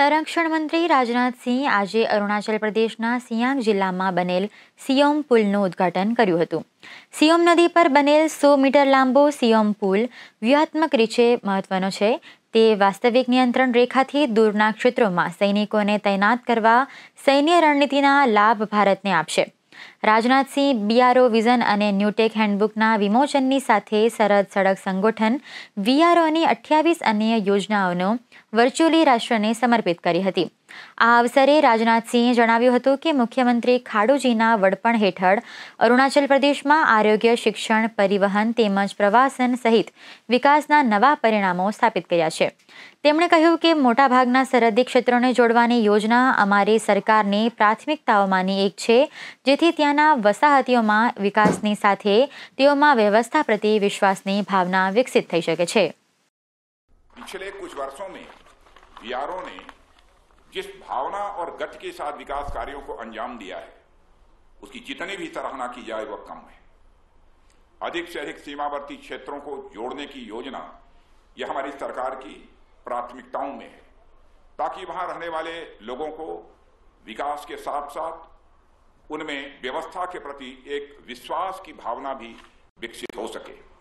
સંરક્ષણ મંત્રી રાજનાથસિંહ આજે અરુણાચલ પ્રદેશના સિયાંગ જિલ્લામાં બનેલ સિયોમ પુલનું ઉદ્ઘાટન કર્યું હતું સિયોમ નદી પર બનેલ સો મીટર લાંબો સિયોમ પુલ વ્યૂહાત્મક રીતે મહત્વનો છે તે વાસ્તવિક નિયંત્રણ રેખાથી દૂરના ક્ષેત્રોમાં સૈનિકોને તૈનાત કરવા સૈન્ય રણનીતિના લાભ ભારતને આપશે રાજનાથસિંહ બીઆરઓ વિઝન અને ન્યૂટેક હેન્ડબુકના વિમોચનની સાથે સરહદ સડક સંગઠન વીઆરઓની અઠ્યાવીસ અન્ય યોજનાઓનો વર્ચ્યુઅલી રાષ્ટ્રને સમર્પિત કરી હતી આ અવસરે રાજનાથસિંહે જણાવ્યું હતું કે મુખ્યમંત્રી ખાડુજીના વડપણ હેઠળ અરુણાચલ પ્રદેશમાં આરોગ્ય શિક્ષણ પરિવહન તેમજ પ્રવાસન સહિત વિકાસના નવા પરિણામો સ્થાપિત કર્યા છે તેમણે કહ્યું કે મોટાભાગના સરહદી ક્ષેત્રોને જોડવાની યોજના અમારી સરકારની પ્રાથમિકતાઓમાંની એક છે જેથી ત્યાંના વસાહતીઓમાં વિકાસની સાથે તેઓમાં વ્યવસ્થા પ્રત્યે વિશ્વાસની ભાવના વિકસિત થઈ શકે છે जिस भावना और गति के साथ विकास कार्यों को अंजाम दिया है उसकी जितनी भी सराहना की जाए वह कम है अधिक से अधिक सीमावर्ती क्षेत्रों को जोड़ने की योजना यह हमारी सरकार की प्राथमिकताओं में है ताकि वहां रहने वाले लोगों को विकास के साथ साथ उनमें व्यवस्था के प्रति एक विश्वास की भावना भी विकसित हो सके